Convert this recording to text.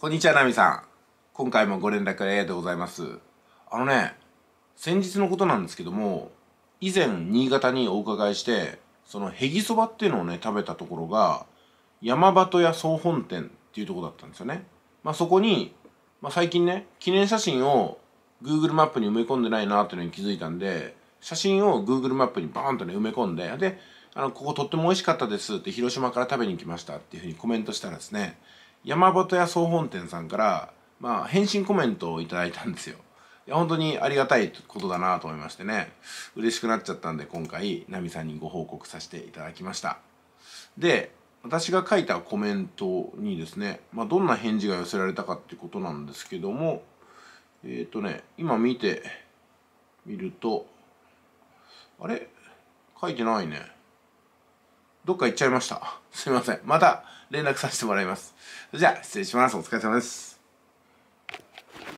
こんにちは、ナミさん。今回もご連絡ありがとうございます。あのね、先日のことなんですけども、以前、新潟にお伺いして、そのへぎそばっていうのをね、食べたところが、山鳩屋総本店っていうとこだったんですよね。まあ、そこに、まあ、最近ね、記念写真を Google マップに埋め込んでないなっていうのに気づいたんで、写真を Google マップにバーンとね、埋め込んで、で、あの、こことっても美味しかったですって、広島から食べに来ましたっていうふうにコメントしたらですね、山本屋総本店さんから、まあ、返信コメントをいただいたんですよ。いや、本当にありがたいことだなと思いましてね、嬉しくなっちゃったんで、今回、ナミさんにご報告させていただきました。で、私が書いたコメントにですね、まあ、どんな返事が寄せられたかってことなんですけども、えっ、ー、とね、今見てみると、あれ書いてないね。どっか行っちゃいました。すいません。また、連絡させてもらいます。それじゃあ、失礼します。お疲れ様です。